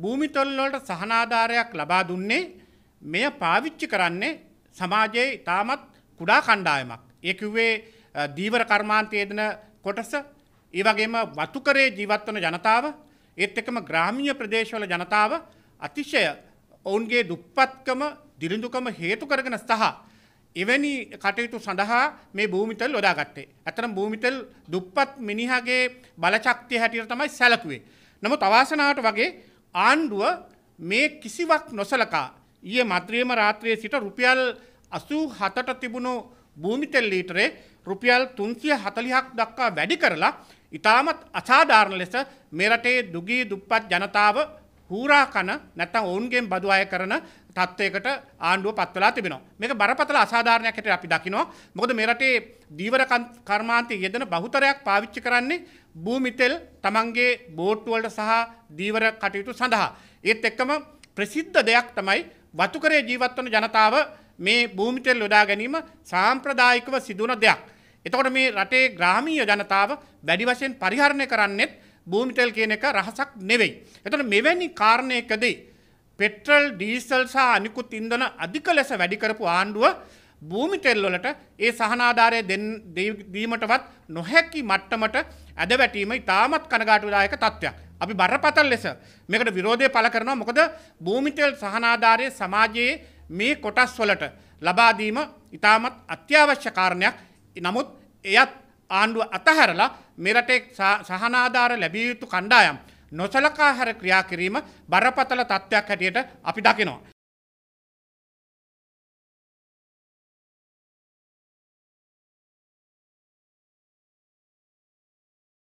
භූමිතොල්ලොලට සහනාධාරයක් ලබා දුන්නේ මෙය පාවිච්චි කරන්නේ සමාජයේ ඉතාමත් කුඩා කණ්ඩායමක්. ඒකිව්වේ දීවර කර්මාන්තයේදන කොටස ඒවගේම වතුකරේ ජීවත්වන ජනතාව ඒත් එකම ග්‍රාමිය ප්‍රදේශවල ජනතාව අතිශය ඔවුන්ගේ දුප්පත්කම දිරිඳුකම හේතු කරගෙන සහ එවැනි කටයුතු සඳහා මේ භූමිතල් යොදාගත්තේ. ඇතරම් භූමිතල් දුප්පත් මිනිහගේ බලචක්තිය හැටියට තමයි සැලකුවේ. නමුත් අවාසනාවට වගේ ආණ්ඩුව මේ කිසිවක් නොසලකා ඊය මත්‍රියම රාත්‍රයේ සිට රුපියල් අසූ හතට තිබුණු භූමිතෙල් ලීටරේ රුපියල් තුන්සිය හතලිහක් දක්වා වැඩි කරලා ඉතාමත් අසාධාරණ ලෙස මෙරටේ දුගී දුප්පත් ජනතාව හූරාකන නැත්තම් ඔවුන්ගෙන් බදු අය කරන තත්ත්වයකට ආණ්ඩුව පත්වලා තිබෙනවා. මේක බරපතල අසාධාරණයක් හැටියට අපි දකිනවා. මොකද මේ රටේ දීවර කර්මාන්තයේ යෙදෙන බහුතරයක් පාවිච්චි කරන්නේ භූමි තෙල් තමන්ගේ බෝට්ටු වලට සහ දීවර කටයුතු සඳහා. ඒත් එක්කම ප්‍රසිද්ධ දෙයක් තමයි වතුකරේ ජීවත් වන ජනතාව මේ භූමි තෙල් යොදා ගැනීම සාම්ප්‍රදායිකව සිදුවන දෙයක්. එතකොට මේ රටේ ග්‍රාමීය ජනතාව වැඩි වශයෙන් පරිහරණය කරන්නේත් භූමිතෙල් කියන එක රහසක් නෙවෙයි. එතන මෙවැනි කාරණයකදී පෙට්‍රල් ඩීසල් සහ අනිකුත් ඉන්දන අධික ලෙස වැඩිකරපු ආණ්ඩුව භූමිතෙල්වලට ඒ සහනාධාරය දීමටවත් නොහැකි මට්ටමට ඇද වැටීම ඉතාමත් කනගාටුදායක තත්ත්වයක්. අපි බරපතල් ලෙස මේකට විරෝධය පල කරනවා මොකද භූමිතෙල් සහනාධාරය සමාජයේ මේ කොටස් වලට ලබාදීම ඉතාමත් අත්‍යවශ්‍ය කාරණයක් නමුත් එයත් ආණ්ඩුව අතහැරලා මෙරටේ සහනාධාර ලැබියයුතු කණ්ඩායම්. නොසලකා හැර ක්‍රියා කිරීම බරපතල තත්ත්වයක් හැටියට අපි දකිනවා.